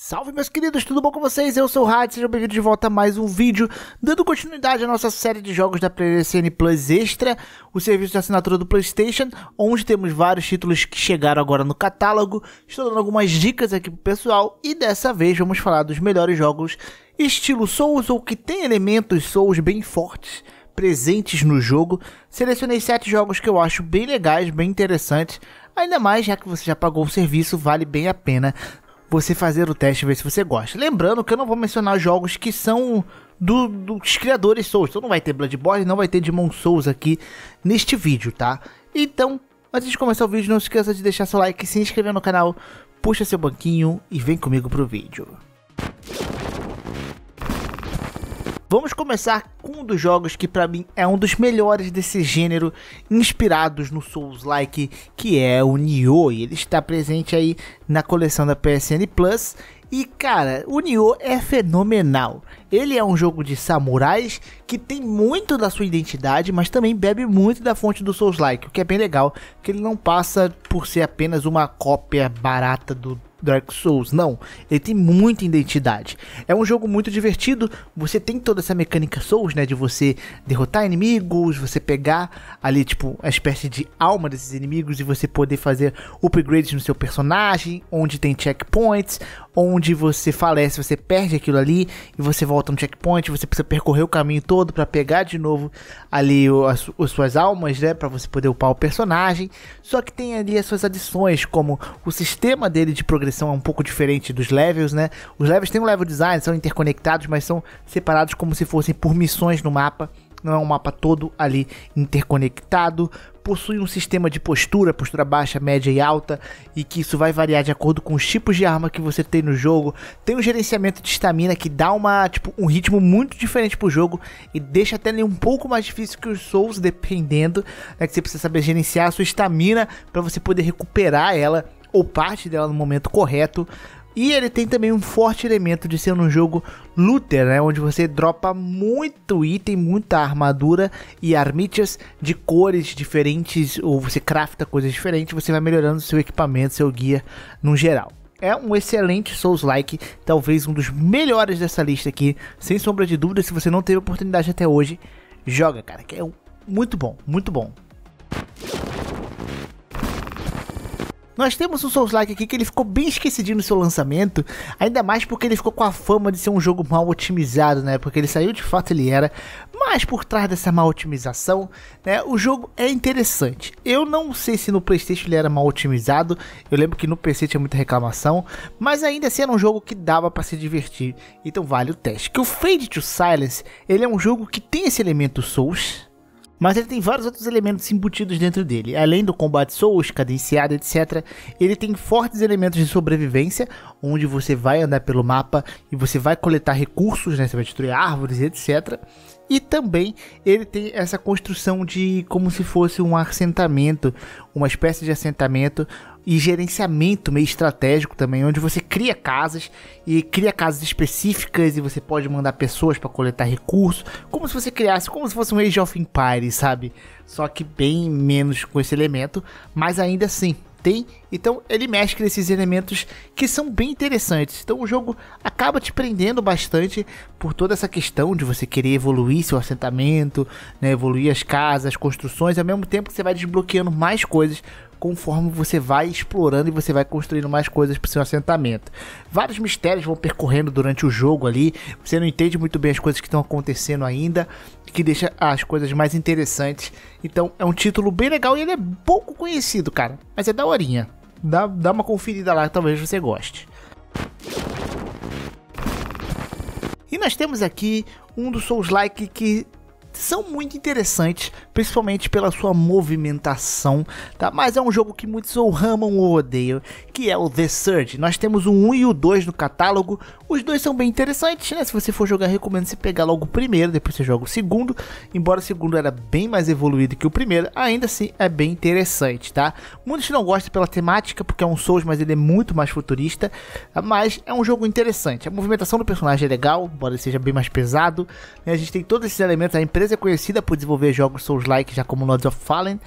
Salve meus queridos, tudo bom com vocês? Eu sou o Rádio, sejam bem-vindos de volta a mais um vídeo, dando continuidade à nossa série de jogos da PlayStation Plus Extra, o serviço de assinatura do PlayStation, onde temos vários títulos que chegaram agora no catálogo. Estou dando algumas dicas aqui pro pessoal e dessa vez vamos falar dos melhores jogos estilo Souls ou que tem elementos Souls bem fortes presentes no jogo. Selecionei sete jogos que eu acho bem legais, bem interessantes. Ainda mais, já que você já pagou o serviço, vale bem a pena você fazer o teste e ver se você gosta. Lembrando que eu não vou mencionar jogos que são do, dos criadores Souls. Então não vai ter Bloodborne, não vai ter Demon Souls aqui neste vídeo, tá? Então, antes de começar o vídeo, não se esqueça de deixar seu like, se inscrever no canal, puxa seu banquinho e vem comigo pro vídeo. Vamos começar com um dos jogos que para mim é um dos melhores desse gênero, inspirados no Souls-like, que é o Nioh, e ele está presente aí na coleção da PSN Plus. E cara, o Nioh é fenomenal. Ele é um jogo de samurais que tem muito da sua identidade, mas também bebe muito da fonte do Souls-like, o que é bem legal, que ele não passa por ser apenas uma cópia barata do Dark Souls, não. Ele tem muita identidade. É um jogo muito divertido. Você tem toda essa mecânica Souls, né? De você derrotar inimigos, você pegar ali, tipo, a espécie de alma desses inimigos e você poder fazer upgrades no seu personagem, onde tem checkpoints, onde você falece, você perde aquilo ali e você volta no checkpoint, você precisa percorrer o caminho todo para pegar de novo ali o, as, as, suas almas, né, para você poder upar o personagem. Só que tem ali as suas adições, como o sistema dele de progressão é um pouco diferente dos levels, né? Os levels têm um level design, são interconectados, mas são separados como se fossem por missões no mapa não é um mapa todo ali interconectado possui um sistema de postura, postura baixa, média e alta, e que isso vai variar de acordo com os tipos de arma que você tem no jogo. Tem um gerenciamento de estamina que dá uma, tipo, um ritmo muito diferente pro jogo e deixa até um pouco mais difícil que os Souls, dependendo, né, que você precisa saber gerenciar a sua estamina para você poder recuperar ela ou parte dela no momento correto. E ele tem também um forte elemento de ser um jogo looter, né, onde você dropa muito item, muita armadura e armitas de cores diferentes, ou você crafta coisas diferentes, você vai melhorando seu equipamento, seu guia no geral é um excelente Souls-like, talvez um dos melhores dessa lista aqui, sem sombra de dúvida. Se você não teve oportunidade até hoje, joga, cara, que é muito bom, muito bom. Nós temos um Souls-like aqui que ele ficou bem esquecidinho no seu lançamento, ainda mais porque ele ficou com a fama de ser um jogo mal otimizado, né? Porque ele saiu de fato ele era, mas por trás dessa mal otimização, né, o jogo é interessante. Eu não sei se no PlayStation ele era mal otimizado, eu lembro que no PC tinha muita reclamação, mas ainda assim era um jogo que dava para se divertir. Então vale o teste. Que o Fade to Silence, ele é um jogo que tem esse elemento Souls, mas ele tem vários outros elementos embutidos dentro dele. Além do combate souls, cadenciado, etc., ele tem fortes elementos de sobrevivência, onde você vai andar pelo mapa e você vai coletar recursos, né? Você vai destruir árvores, etc. E também ele tem essa construção de como se fosse um assentamento, uma espécie de assentamento e gerenciamento meio estratégico também, onde você cria casas e cria casas específicas e você pode mandar pessoas para coletar recursos, como se você criasse, como se fosse um Age of Empires, sabe? Só que bem menos com esse elemento, mas ainda assim tem. Então ele mexe esses elementos que são bem interessantes. Então o jogo acaba te prendendo bastante por toda essa questão de você querer evoluir seu assentamento, né, evoluir as casas, as construções, ao mesmo tempo que você vai desbloqueando mais coisas conforme você vai explorando e você vai construindo mais coisas para seu assentamento. Vários mistérios vão percorrendo durante o jogo ali, você não entende muito bem as coisas que estão acontecendo ainda, que deixa as coisas mais interessantes. Então é um título bem legal e ele é pouco conhecido, cara, mas é daorinha. Dá, dá uma conferida lá, talvez você goste. E nós temos aqui um dos Souls-like que são muito interessantes, principalmente pela sua movimentação, tá? Mas é um jogo que muitos ou ramam ou odeiam, que é o The Surge. Nós temos o 1 e o 2 no catálogo, os dois são bem interessantes, né? Se você for jogar, recomendo você pegar logo o primeiro, depois você joga o segundo. Embora o segundo era bem mais evoluído que o primeiro, ainda assim é bem interessante, tá? Muitos não gostam pela temática, porque é um Souls, mas ele é muito mais futurista, mas é um jogo interessante. A movimentação do personagem é legal, embora ele seja bem mais pesado, né? A gente tem todos esses elementos, a empresa empresa é conhecida por desenvolver jogos Souls-like, já como Lords of Fallen,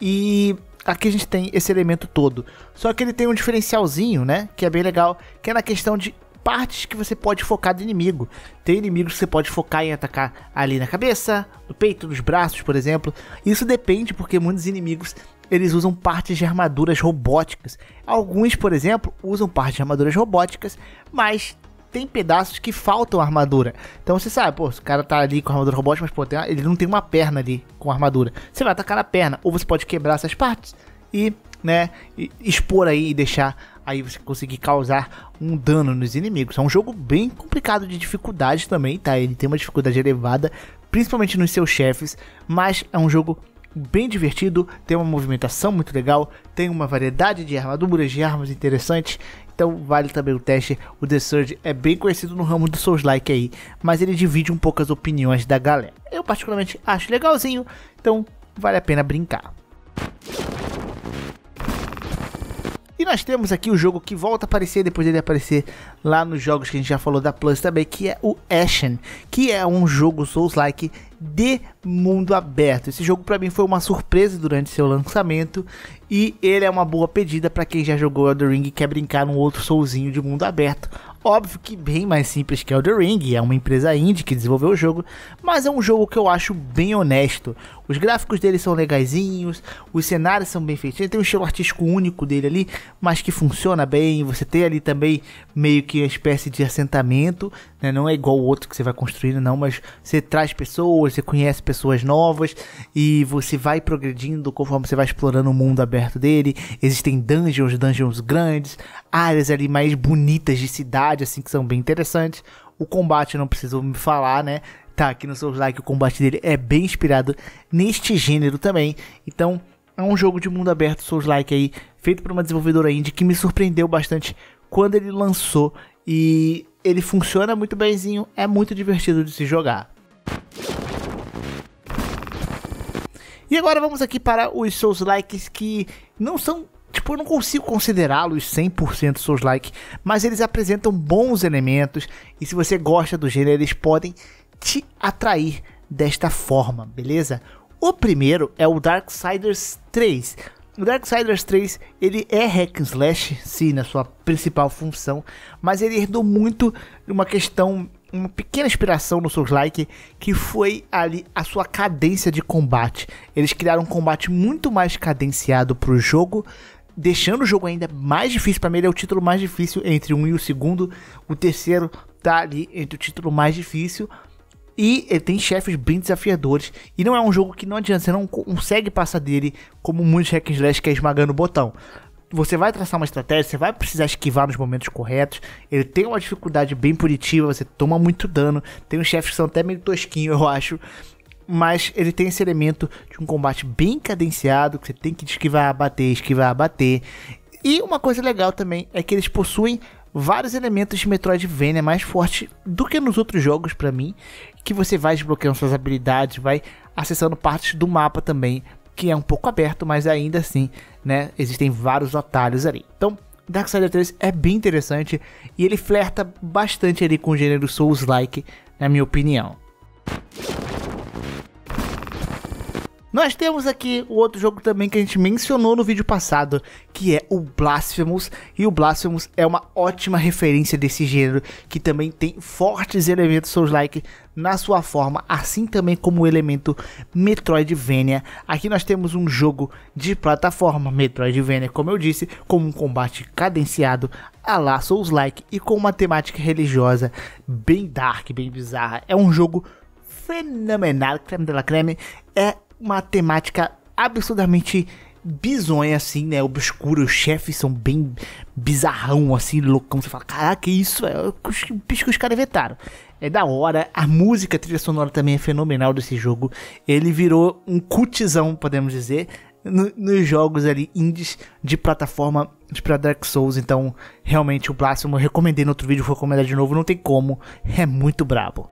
e aqui a gente tem esse elemento todo. Só que ele tem um diferencialzinho, né? Que é bem legal, que é na questão de partes que você pode focar do inimigo. Tem inimigos que você pode focar em atacar ali na cabeça, no peito, nos braços, por exemplo. Isso depende porque muitos inimigos eles usam partes de armaduras robóticas. Alguns, por exemplo, usam partes de armaduras robóticas, mas tem pedaços que faltam armadura. Então você sabe, pô, o cara tá ali com armadura robótica, mas pô, tem, ele não tem uma perna ali com armadura. Você vai atacar a perna, ou você pode quebrar essas partes e, né, e expor aí e deixar aí você conseguir causar um dano nos inimigos. É um jogo bem complicado de dificuldade também, tá? Ele tem uma dificuldade elevada, principalmente nos seus chefes, mas é um jogo bem divertido, tem uma movimentação muito legal, tem uma variedade de armaduras, de armas interessantes então vale também o teste. O The Surge é bem conhecido no ramo do Souls-like aí, mas ele divide um pouco as opiniões da galera. Eu particularmente acho legalzinho, então vale a pena brincar. E nós temos aqui o jogo que volta a aparecer depois dele aparecer lá nos jogos que a gente já falou da Plus também, que é o Ashen, que é um jogo Souls-like de mundo aberto. Esse jogo para mim foi uma surpresa durante seu lançamento e ele é uma boa pedida para quem já jogou Elden Ring e quer brincar num outro Soulzinho de mundo aberto. Óbvio que bem mais simples que Elden Ring, é uma empresa indie que desenvolveu o jogo, mas é um jogo que eu acho bem honesto. Os gráficos dele são legazinhos, os cenários são bem feitos. Ele tem um estilo artístico único dele ali, mas que funciona bem. Você tem ali também meio que uma espécie de assentamento, né? Não é igual o outro que você vai construindo, não, mas você traz pessoas, você conhece pessoas novas e você vai progredindo conforme você vai explorando o mundo aberto dele. Existem dungeons, dungeons grandes, áreas ali mais bonitas de cidade, assim, que são bem interessantes. O combate não preciso me falar, né? tá aqui no Souls-like, o combate dele é bem inspirado neste gênero também. Então, é um jogo de mundo aberto Souls-like aí, feito por uma desenvolvedora indie que me surpreendeu bastante quando ele lançou e ele funciona muito bemzinho, é muito divertido de se jogar. E agora vamos aqui para os seus likes que não são, tipo, eu não consigo considerá-los 100% seus likes, mas eles apresentam bons elementos e se você gosta do gênero, eles podem te atrair desta forma, beleza? O primeiro é o Darksiders 3. O Darksiders 3, ele é hack and slash, sim, na sua principal função, mas ele herdou muito uma questão, uma pequena inspiração no Souls-like, que foi ali a sua cadência de combate. Eles criaram um combate muito mais cadenciado para o jogo, deixando o jogo ainda mais difícil. Para mim, ele é o título mais difícil entre um e o segundo. O terceiro tá ali entre o título mais difícil, e ele tem chefes bem desafiadores. E não é um jogo que não adianta, você não consegue passar dele como muitos hack and slash que é esmagando o botão. Você vai traçar uma estratégia, você vai precisar esquivar nos momentos corretos. Ele tem uma dificuldade bem punitiva, você toma muito dano. Tem uns chefes que são até meio tosquinhos, eu acho. Mas ele tem esse elemento de um combate bem cadenciado, que você tem que esquivar, bater, esquivar, bater. E uma coisa legal também é que eles possuem vários elementos de Metroidvania mais forte do que nos outros jogos para mim, que você vai desbloqueando suas habilidades, vai acessando partes do mapa também, que é um pouco aberto, mas ainda assim, né, existem vários atalhos ali. Então, Darksiders 3 é bem interessante e ele flerta bastante ali com o gênero Souls-like, na minha opinião. Nós temos aqui o outro jogo também que a gente mencionou no vídeo passado, que é o Blasphemous, e o Blasphemous é uma ótima referência desse gênero, que também tem fortes elementos Souls-like na sua forma, assim também como o elemento Metroidvania. Aqui nós temos um jogo de plataforma Metroidvania, como eu disse, com um combate cadenciado a la Souls-like e com uma temática religiosa bem dark, bem bizarra. É um jogo fenomenal, creme de la creme, é uma temática absurdamente bizonha, assim, né? Obscura, os chefes são bem bizarrão, assim, loucão. Você fala, caraca, isso é o bicho que os caras inventaram. É da hora, a música, a trilha sonora também é fenomenal desse jogo. Ele virou um cutizão podemos dizer, no, nos jogos ali indies de plataforma de Dark Souls. Então, realmente, o próximo eu recomendei no outro vídeo, vou recomendar de novo, não tem como, é muito brabo.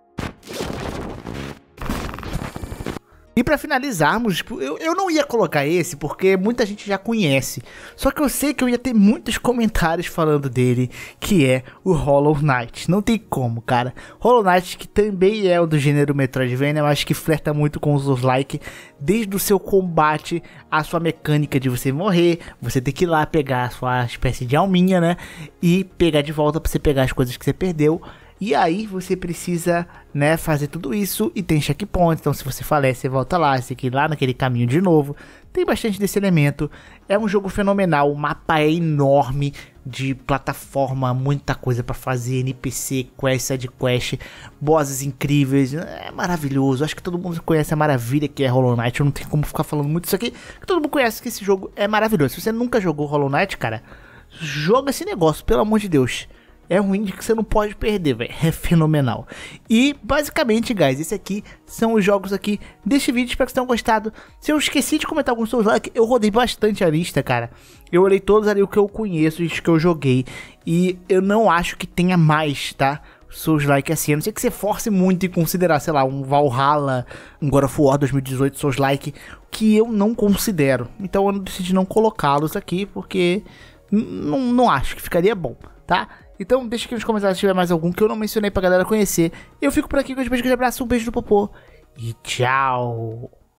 E para finalizarmos, tipo, eu, eu não ia colocar esse porque muita gente já conhece. Só que eu sei que eu ia ter muitos comentários falando dele, que é o Hollow Knight. Não tem como, cara. Hollow Knight, que também é o do gênero Metroidvania, mas que flerta muito com os like desde o seu combate, a sua mecânica de você morrer, você ter que ir lá pegar a sua espécie de alminha, né? E pegar de volta para você pegar as coisas que você perdeu. E aí você precisa, né, fazer tudo isso e tem checkpoints, então se você falece, você volta lá, você tem que ir lá naquele caminho de novo. Tem bastante desse elemento. É um jogo fenomenal, o mapa é enorme de plataforma, muita coisa para fazer, NPC, quest, side quest, bosses incríveis, é maravilhoso. Acho que todo mundo conhece a maravilha que é Hollow Knight. Eu não tenho como ficar falando muito isso aqui, todo mundo conhece que esse jogo é maravilhoso. Se você nunca jogou Hollow Knight, cara, joga esse negócio, pelo amor de Deus. É um indie que você não pode perder, velho. É fenomenal. E, basicamente, guys, esse aqui são os jogos aqui deste vídeo. Espero que vocês tenham gostado. Se eu esqueci de comentar alguns seus likes, é eu rodei bastante a lista, cara. Eu olhei todos ali o que eu conheço, os que eu joguei. E eu não acho que tenha mais, tá? Souls Like assim. A não ser que você force muito em considerar, sei lá, um Valhalla, um God of War 2018 Souls Like, que eu não considero. Então eu decidi não colocá-los aqui porque não acho que ficaria bom, tá? Então deixa aqui nos comentários se tiver mais algum que eu não mencionei pra galera conhecer. Eu fico por aqui com um beijo, um abraço, um beijo do Popô e tchau!